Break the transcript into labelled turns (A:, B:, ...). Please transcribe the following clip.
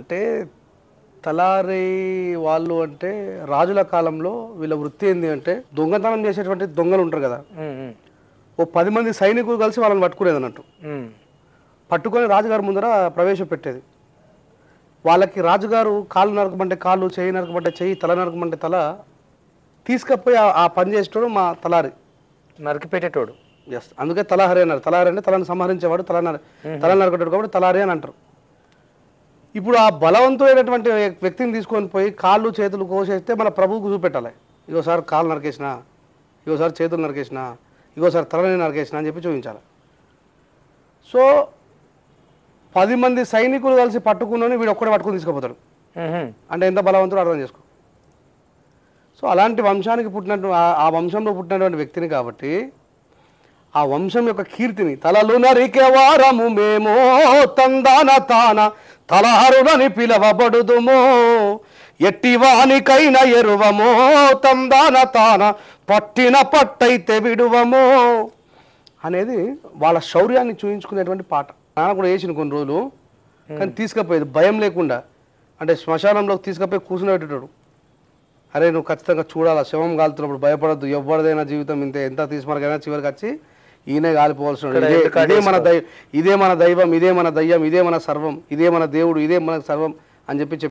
A: అంటే తలారి వాళ్ళు అంటే రాజుల కాలంలో వీళ్ళ వృత్తి ఏంది అంటే దొంగతనం చేసేటువంటి దొంగలు ఉంటారు కదా ఓ పది మంది సైనికులు కలిసి వాళ్ళని పట్టుకునేది అన్నట్టు పట్టుకొని రాజుగారి ముందర ప్రవేశపెట్టేది వాళ్ళకి రాజుగారు కాళ్ళు నరకమంటే కాళ్ళు చేయి నరకమంటే చేయి తల నరకమంటే తల తీసుకపోయి ఆ పని చేసేటోడు మా తలారి నరికిపెట్టేటోడు ఎస్ అందుకే తలహరి అన్నారు తలహరి అంటే తలను సంహరించేవాడు తలనారి తల నరకటోడు కాబట్టి తలారి అని అంటారు ఇప్పుడు ఆ బలవంతుడైనటువంటి వ్యక్తిని తీసుకొని పోయి కాళ్ళు చేతులు కోసేస్తే మన ప్రభువుకు చూపెట్టాలి ఇగోసారి కాళ్ళు నరికేసిన ఇగోసారి చేతులు నరికేసిన ఇగోసారి తలని నరికేసిన అని చెప్పి చూపించాలి సో పది మంది సైనికులు కలిసి పట్టుకున్నాను వీడు ఒక్కడే పట్టుకుని తీసుకుపోతాడు అంటే ఎంత బలవంతుడు అర్థం చేసుకో సో అలాంటి వంశానికి పుట్టినటువంటి ఆ వంశంలో పుట్టినటువంటి వ్యక్తిని కాబట్టి ఆ వంశం యొక్క
B: కీర్తిని తలలు నరికే వారము మేము తందాన తాన తలహరుడని పిలవబడుదుమో ఎట్టివానికైన ఎరువమో తందాన తాన పట్టిన పట్టయితే విడువమో అనేది
A: వాళ్ళ శౌర్యాన్ని చూయించుకునేటువంటి పాట నాన్న కూడా వేసిన కొన్ని రోజులు కానీ తీసుకపోయేది భయం లేకుండా అంటే శ్మశానంలోకి తీసుకపోయి కూర్చునేటోడు అరే నువ్వు ఖచ్చితంగా చూడాలా శవం కాలుతున్నప్పుడు భయపడద్దు ఎవరిదైనా జీవితం ఇంత ఎంత తీసుమరకైనా చివరికి వచ్చి ఈయనే కాలిపోవాల్సిన ఇదే మన దైవం ఇదే మన దైవం ఇదే మన దయ్యం ఇదే మన సర్వం ఇదే మన దేవుడు ఇదే మన సర్వం అని చెప్పి